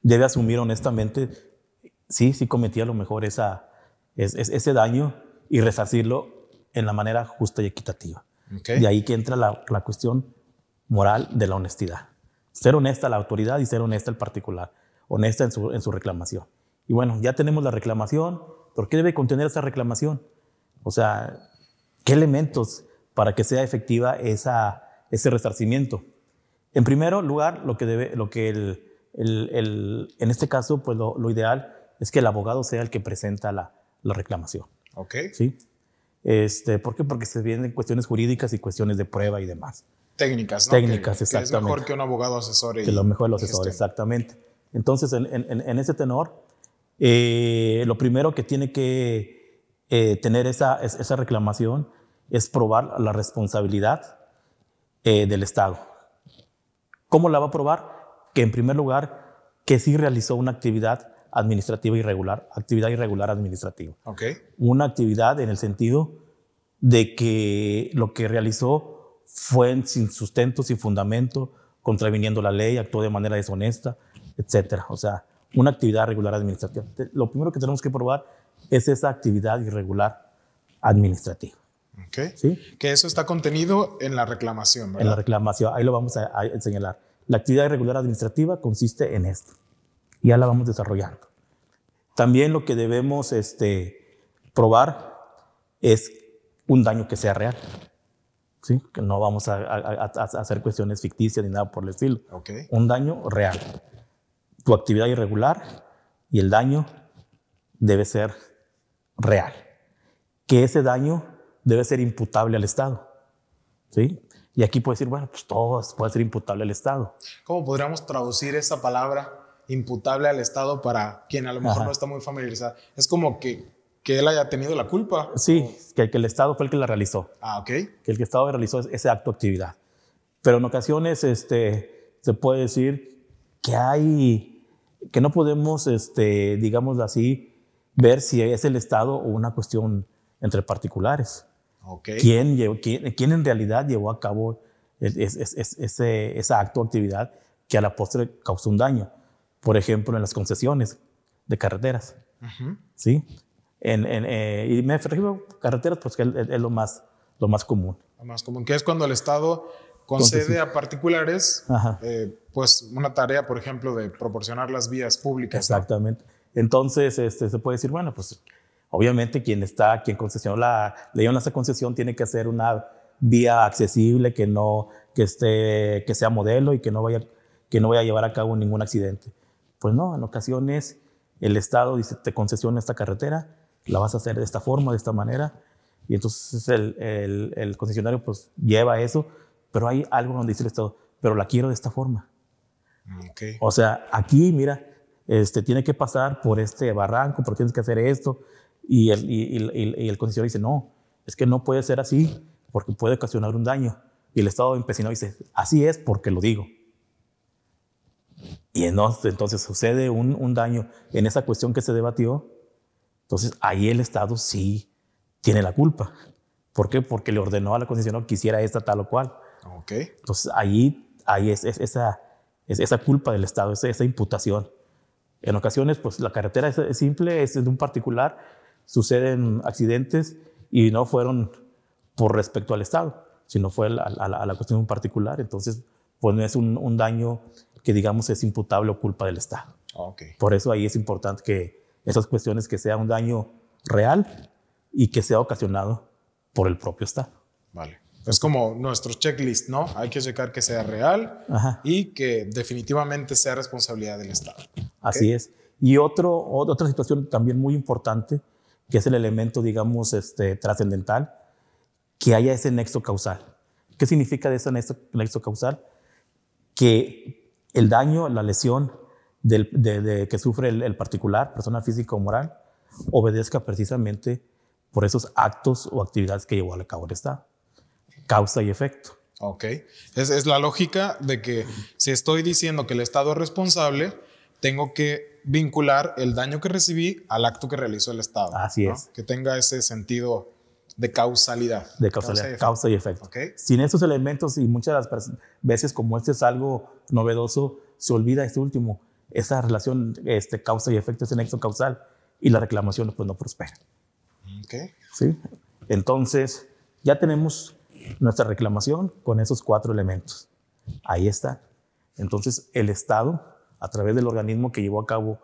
debe asumir honestamente, sí, sí cometía a lo mejor esa, ese daño y resarcirlo en la manera justa y equitativa. De ahí que entra la, cuestión moral de la honestidad. Ser honesta la autoridad y ser honesta el particular, honesta en su, reclamación. Y bueno, ya tenemos la reclamación. ¿Por qué debe contener esa reclamación? O sea, ¿qué elementos para que sea efectiva esa, ese resarcimiento? En primer lugar, lo que, debe, lo que el, el, en este caso, pues lo, ideal es que el abogado sea el que presenta la, reclamación. Ok. ¿Sí? Este, ¿Por qué? Porque se vienen cuestiones jurídicas y cuestiones de prueba y demás. Técnicas, ¿no? Técnicas, exactamente. es mejor que un abogado asesor Que lo mejor el asesor, exactamente. Entonces, en, ese tenor, eh, lo primero que tiene que eh, tener esa, reclamación es probar la responsabilidad eh, del Estado. ¿Cómo la va a probar? que en primer lugar, que sí realizó una actividad administrativa irregular, actividad irregular administrativa. Una actividad en el sentido de que lo que realizó fue sin sustento, sin fundamento, contraviniendo la ley, actuó de manera deshonesta, etc. O sea, una actividad regular administrativa. Lo primero que tenemos que probar es esa actividad irregular administrativa. ¿Sí? Que eso está contenido en la reclamación, ¿verdad? En la reclamación, ahí lo vamos a señalar. La actividad irregular administrativa consiste en esto. ya la vamos desarrollando. También lo que debemos este, probar es un daño que sea real. ¿Sí? Que no vamos a, hacer cuestiones ficticias ni nada por el estilo. Okay. Un daño real. Tu actividad irregular y el daño debe ser real. Que ese daño debe ser imputable al Estado. ¿sí? Y aquí puede decir, bueno, pues todo puede ser imputable al Estado. ¿Cómo podríamos traducir esa palabra imputable al Estado para quien a lo mejor no está muy familiarizado? Es como que, que él haya tenido la culpa. Sí, que, el Estado fue el que la realizó. Ah, ok. Que el Estado realizó ese acto de actividad. Pero en ocasiones este, se puede decir que hay, que no podemos, este, digamos así, ver si es el Estado o una cuestión entre particulares. ¿Quién, quién, en realidad llevó a cabo esa ese, acto actividad que a la postre causó un daño? Por ejemplo, en las concesiones de carreteras. ¿Sí? En, en, eh, y me refiero a carreteras porque es, lo, más, lo más común. Lo más común, que es cuando el Estado concede a particulares eh, pues una tarea, por ejemplo, de proporcionar las vías públicas. Exactamente. Entonces este, se puede decir, bueno, pues Obviamente quien está, quien concesionó la, le dieron esa concesión tiene que hacer una vía accesible que no, que esté, que sea modelo y que no vaya, que no vaya a llevar a cabo ningún accidente. Pues no, en ocasiones el Estado dice, te concesiona esta carretera, la vas a hacer de esta forma, de esta manera, y entonces el, el, concesionario pues lleva eso, pero hay algo donde dice el Estado, pero la quiero de esta forma. Mm, o sea, aquí, mira, este, tiene que pasar por este barranco, porque tienes que hacer esto, y el, el concesionario dice, no, es que no puede ser así porque puede ocasionar un daño. Y el Estado empecinado dice, así es porque lo digo. Y entonces, entonces sucede un, un, daño en esa cuestión que se debatió. Entonces ahí el Estado sí tiene la culpa. ¿Por qué? Porque le ordenó a la concesionaria que hiciera esta tal o cual. Okay. Entonces ahí, ahí es, esa, es esa culpa del Estado, esa imputación. En ocasiones, pues la carretera es, simple, es de un particular suceden accidentes y no fueron por respecto al Estado, sino fue a, la cuestión en particular. Entonces, pues no es un, daño que digamos es imputable o culpa del Estado. Ah, por eso ahí es importante que esas cuestiones que sea un daño real y que sea ocasionado por el propio Estado. Vale. Es como nuestro checklist, ¿no? Hay que checar que sea real y que definitivamente sea responsabilidad del Estado. Así es. Y otro, otra situación también muy importante que es el elemento, digamos, este, trascendental, que haya ese nexo causal. ¿Qué significa ese nexo, causal? Que el daño, la lesión de, que sufre el, particular, persona física o moral, obedezca precisamente por esos actos o actividades que llevó a cabo el Estado. Causa y efecto. Ok. Es, es la lógica de que si estoy diciendo que el Estado es responsable, tengo que vincular el daño que recibí al acto que realizó el Estado. Así es. Que tenga ese sentido de causalidad. De causalidad, causa y efecto. Sin esos elementos y muchas veces como este es algo novedoso, se olvida este último, esa relación este, causa y efecto, ese nexo causal, y la reclamación pues, no prospera. Okay. ¿Sí? Entonces, ya tenemos nuestra reclamación con esos cuatro elementos. Ahí está. Entonces, el Estado a través del organismo que llevó a cabo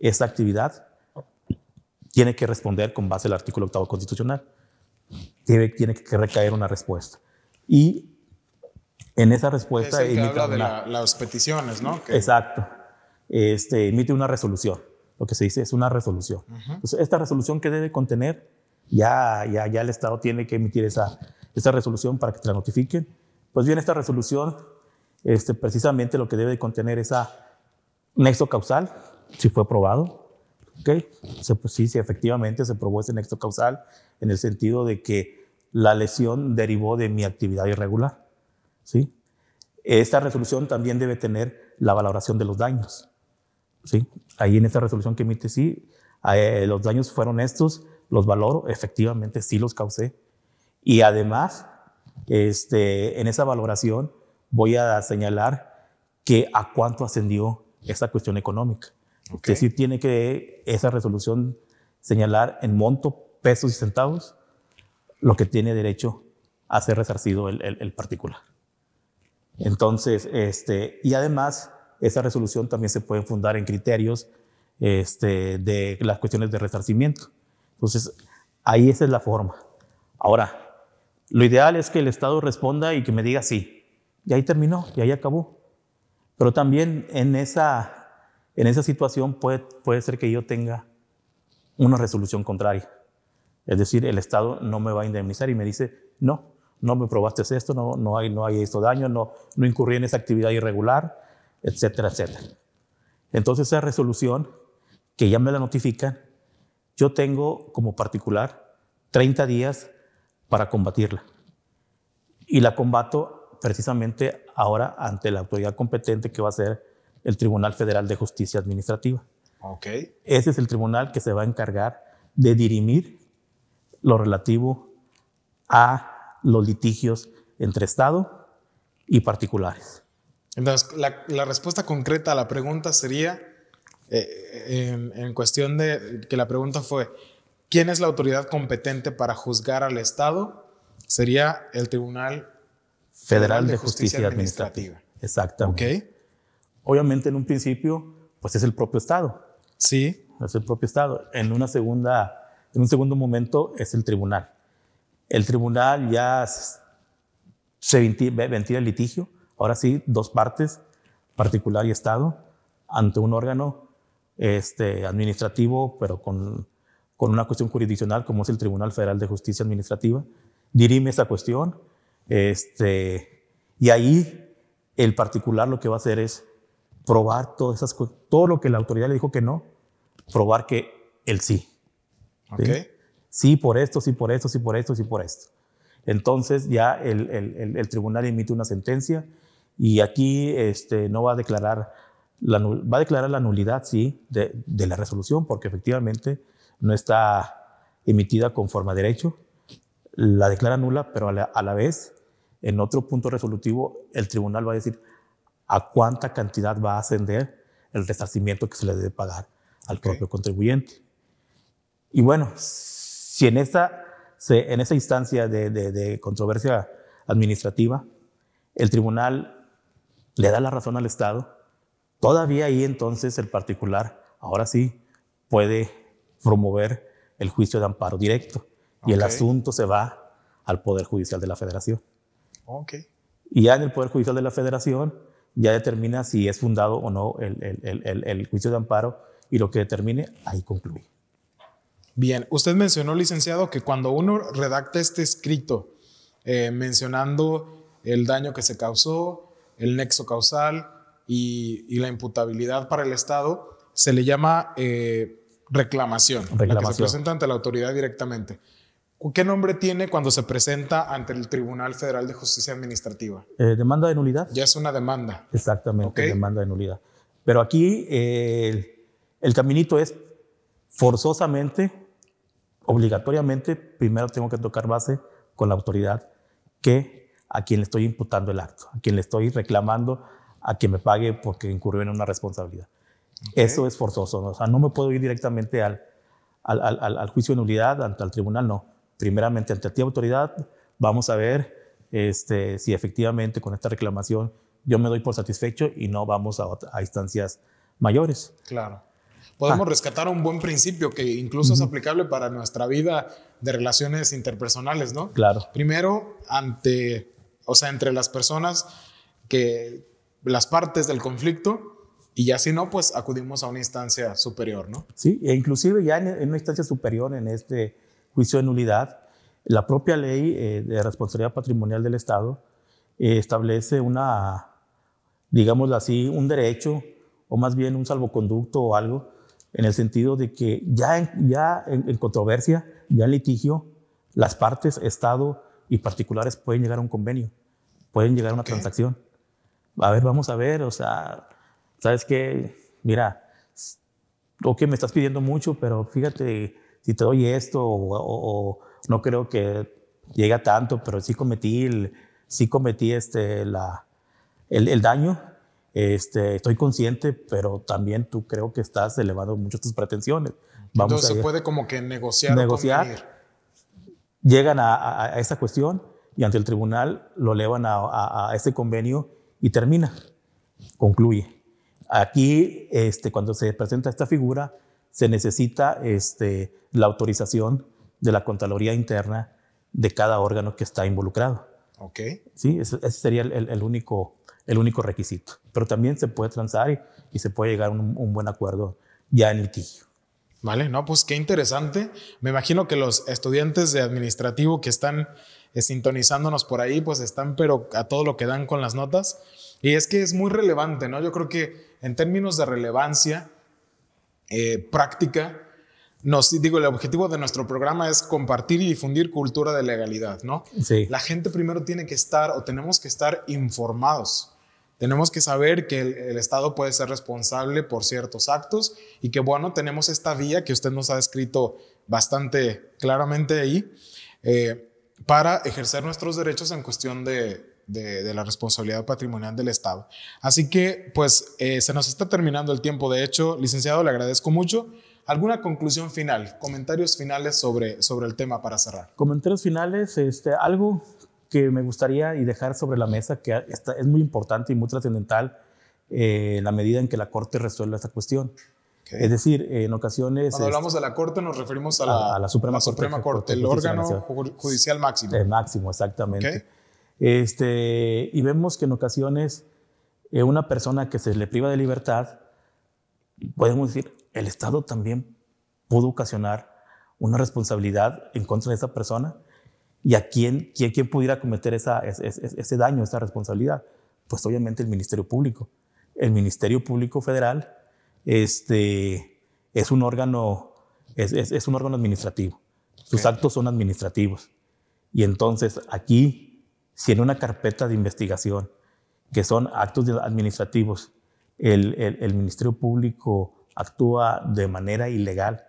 esa actividad, tiene que responder con base al artículo octavo constitucional. tiene que recaer una respuesta. Y en esa respuesta... Es el de las peticiones, ¿no? Exacto. Este, emite una resolución. Lo que se dice es una resolución. Entonces, esta resolución que debe contener, ya, ya, ya el Estado tiene que emitir esa, esa resolución para que te la notifiquen. Pues bien, esta resolución, este, precisamente lo que debe contener esa Nexo causal, si fue probado. Okay. Se, pues, sí, efectivamente se probó ese nexo causal en el sentido de que la lesión derivó de mi actividad irregular. ¿sí? Esta resolución también debe tener la valoración de los daños. ¿sí? Ahí en esta resolución que emite, sí, eh, los daños fueron estos, los valoro, efectivamente sí los causé. Y además, este, en esa valoración voy a señalar que a cuánto ascendió esa cuestión económica. Que Es tiene que esa resolución señalar en monto, pesos y centavos, lo que tiene derecho a ser resarcido el, particular. Entonces, este, y además, esa resolución también se puede fundar en criterios este, de las cuestiones de resarcimiento. Entonces, ahí esa es la forma. Ahora, lo ideal es que el Estado responda y que me diga sí. Y ahí terminó, y ahí acabó. Pero también en esa, en esa situación puede, puede ser que yo tenga una resolución contraria. Es decir, el Estado no me va a indemnizar y me dice, no, no me probaste esto, no, no, hay, no hay esto daño, no, no incurrí en esa actividad irregular, etcétera, etcétera. Entonces esa resolución que ya me la notifican, yo tengo como particular 30 días para combatirla. Y la combato precisamente ahora ante la autoridad competente que va a ser el Tribunal Federal de Justicia Administrativa. Okay. Ese es el tribunal que se va a encargar de dirimir lo relativo a los litigios entre Estado y particulares. Entonces, la, respuesta concreta a la pregunta sería, eh, en, en cuestión de que la pregunta fue, ¿quién es la autoridad competente para juzgar al Estado? Sería el Tribunal Federal de Justicia Administrativa. Exactamente. Obviamente en un principio, pues es el propio Estado. Sí. Es el propio Estado. En una segunda, en un segundo momento es el tribunal. El tribunal ya se ventila el litigio. Ahora sí, dos partes, particular y Estado, ante un órgano este, administrativo, pero con, con una cuestión jurisdiccional como es el Tribunal Federal de Justicia Administrativa, dirime esa cuestión este, y ahí el particular lo que va a hacer es probar todas esas todo lo que la autoridad le dijo que no, probar que el sí. ¿Sí? por esto, sí por esto, sí por esto, sí por esto. Entonces ya el, tribunal emite una sentencia y aquí este, no va a declarar la, va a declarar la nulidad, sí, de, la resolución, porque efectivamente no está emitida conforme a derecho. La declara nula, pero a la vez en otro punto resolutivo, el tribunal va a decir a cuánta cantidad va a ascender el resarcimiento que se le debe pagar al propio contribuyente. Y bueno, si en esa, en esa instancia de, controversia administrativa el tribunal le da la razón al Estado, todavía ahí entonces el particular, ahora sí, puede promover el juicio de amparo directo y el asunto se va al Poder Judicial de la Federación. Y ya en el Poder Judicial de la Federación ya determina si es fundado o no el, el, el, el juicio de amparo y lo que determine, ahí concluye. Bien, usted mencionó, licenciado, que cuando uno redacta este escrito eh, mencionando el daño que se causó, el nexo causal y, y la imputabilidad para el Estado, se le llama reclamación, eh, reclamación, la que se presenta ante la autoridad directamente. ¿Qué nombre tiene cuando se presenta ante el Tribunal Federal de Justicia Administrativa? Eh, demanda de nulidad. Ya es una demanda. Exactamente, demanda de nulidad. Pero aquí eh, el, caminito es forzosamente, obligatoriamente, primero tengo que tocar base con la autoridad que a quien le estoy imputando el acto, a quien le estoy reclamando, a que me pague porque incurrió en una responsabilidad. Eso es forzoso. ¿no? O sea, no me puedo ir directamente al juicio de nulidad ante el tribunal, no primeramente ante ti autoridad, vamos a ver este, si efectivamente con esta reclamación yo me doy por satisfecho y no vamos a, instancias mayores. Claro. Podemos ah. rescatar un buen principio que incluso es aplicable para nuestra vida de relaciones interpersonales, ¿no? Claro. Primero, ante, o sea, entre las personas que las partes del conflicto y ya si no, pues acudimos a una instancia superior, ¿no? Sí, e inclusive ya en una instancia superior en este juicio de nulidad. La propia ley eh, de responsabilidad patrimonial del Estado eh, establece una, digamos así, un derecho o más bien un salvoconducto o algo, en el sentido de que ya en, ya en, controversia, ya en litigio, las partes, Estado y particulares pueden llegar a un convenio, pueden llegar a una transacción. A ver, vamos a ver, o sea, ¿sabes qué? Mira, que me estás pidiendo mucho, pero fíjate si te doy esto o, no creo que llega tanto, pero sí cometí, el, sí cometí este, la, el, daño. Este, estoy consciente, pero también tú creo que estás elevando mucho tus pretensiones. Vamos Entonces se puede como que negociar. Negociar. Llegan a, esa cuestión y ante el tribunal lo elevan a, a este convenio y termina, concluye. Aquí, este, cuando se presenta esta figura, se necesita este, la autorización de la Contraloría Interna de cada órgano que está involucrado. Ok. Sí, ese, sería el, el, único, el único requisito. Pero también se puede transar y, se puede llegar a un, un buen acuerdo ya en litigio. Vale, no, pues qué interesante. Me imagino que los estudiantes de administrativo que están eh, sintonizándonos por ahí, pues están, pero a todo lo que dan con las notas. Y es que es muy relevante, ¿no? Yo creo que en términos de relevancia, eh, práctica, nos digo, el objetivo de nuestro programa es compartir y difundir cultura de legalidad, ¿no? Sí. La gente primero tiene que estar o tenemos que estar informados. Tenemos que saber que el, Estado puede ser responsable por ciertos actos y que, bueno, tenemos esta vía que usted nos ha descrito bastante claramente ahí eh, para ejercer nuestros derechos en cuestión de, de, la responsabilidad patrimonial del Estado. Así que, pues, eh, se nos está terminando el tiempo. De hecho, licenciado, le agradezco mucho. ¿Alguna conclusión final? ¿Comentarios finales sobre, sobre el tema para cerrar? Comentarios finales, este, algo que me gustaría y dejar sobre la mesa, que es muy importante y muy trascendental eh, en la medida en que la Corte resuelva esta cuestión. Es decir, en ocasiones... Cuando hablamos de la Corte nos referimos a la, Suprema, Corte, el órgano judicial máximo. El máximo, exactamente. Este, y vemos que en ocasiones eh, una persona que se le priva de libertad, podemos decir, el Estado también pudo ocasionar una responsabilidad en contra de esa persona y a quién, quién, pudiera cometer ese, daño, esa responsabilidad. Pues obviamente el Ministerio Público. El Ministerio Público Federal este, es, un órgano, es un órgano administrativo. Sus actos son administrativos. Y entonces aquí si en una carpeta de investigación, que son actos administrativos, el, Ministerio Público actúa de manera ilegal,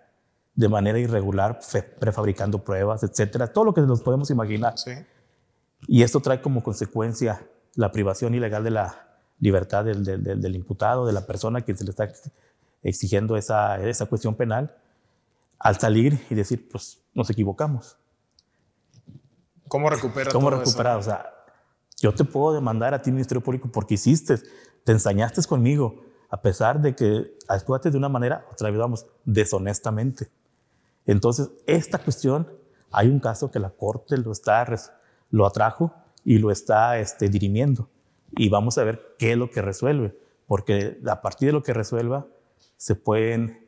de manera irregular, prefabricando pruebas, etcétera, todo lo que nos podemos imaginar. Y esto trae como consecuencia la privación ilegal de la libertad del, imputado, de la persona que se le está exigiendo esa, esa cuestión penal, al salir y decir, pues nos equivocamos. ¿Cómo recuperar? ¿Cómo recuperar? O sea, yo te puedo demandar a ti, Ministerio Público, porque hiciste, te ensañaste conmigo, a pesar de que actuaste de una manera, otra vez vamos, deshonestamente. Entonces, esta cuestión, hay un caso que la Corte lo está, lo atrajo y lo está este, dirimiendo. Y vamos a ver qué es lo que resuelve, porque a partir de lo que resuelva, se pueden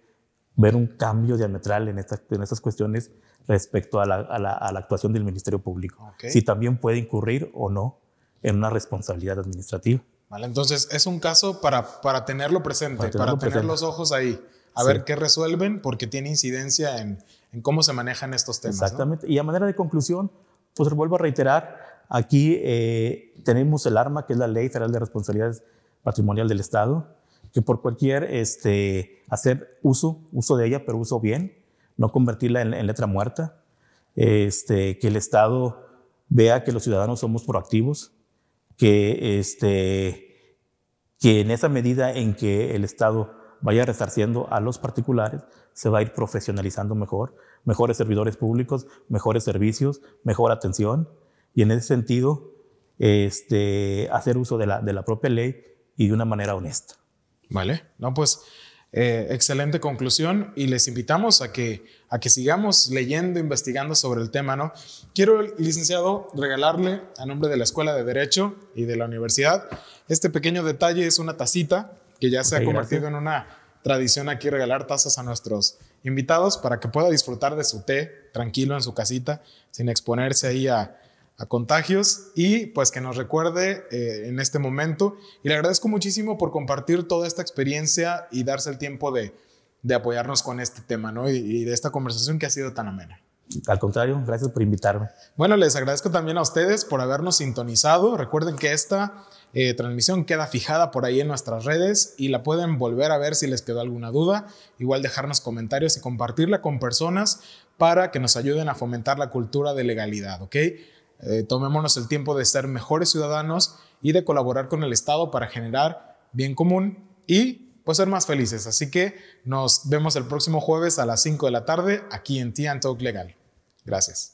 ver un cambio diametral en, en estas cuestiones respecto a la, a la, actuación del Ministerio Público. Si también puede incurrir o no en una responsabilidad administrativa. Vale, entonces es un caso para, para tenerlo presente, para, tener los ojos ahí, a ver qué resuelven, porque tiene incidencia en, en cómo se manejan estos temas. Exactamente. Y a manera de conclusión, pues vuelvo a reiterar, aquí eh, tenemos el arma que es la Ley Federal de Responsabilidades Patrimonial del Estado, que por cualquier, este, hacer uso, uso de ella, pero uso bien, no convertirla en, letra muerta, este, que el Estado vea que los ciudadanos somos proactivos, que, este, que en esa medida en que el Estado vaya resarciendo a los particulares, se va a ir profesionalizando mejor, mejores servidores públicos, mejores servicios, mejor atención. Y en ese sentido, este, hacer uso de la, de la propia ley y de una manera honesta. Vale, no, pues eh, excelente conclusión y les invitamos a que, a que sigamos leyendo, investigando sobre el tema, ¿no? Quiero, licenciado, regalarle a nombre de la Escuela de Derecho y de la Universidad este pequeño detalle, es una tacita que ya se ha convertido en una tradición aquí regalar tazas a nuestros invitados para que pueda disfrutar de su té tranquilo en su casita sin exponerse ahí a a contagios y pues que nos recuerde eh, en este momento. Y le agradezco muchísimo por compartir toda esta experiencia y darse el tiempo de, de apoyarnos con este tema Y, de esta conversación que ha sido tan amena. Al contrario, gracias por invitarme. Bueno, les agradezco también a ustedes por habernos sintonizado. Recuerden que esta eh, transmisión queda fijada por ahí en nuestras redes y la pueden volver a ver si les quedó alguna duda. Igual dejarnos comentarios y compartirla con personas para que nos ayuden a fomentar la cultura de legalidad, ¿ok? Eh, tomémonos el tiempo de ser mejores ciudadanos y de colaborar con el Estado para generar bien común y pues ser más felices. Así que nos vemos el próximo jueves a las 5 de la tarde aquí en Tian Talk Legal. Gracias.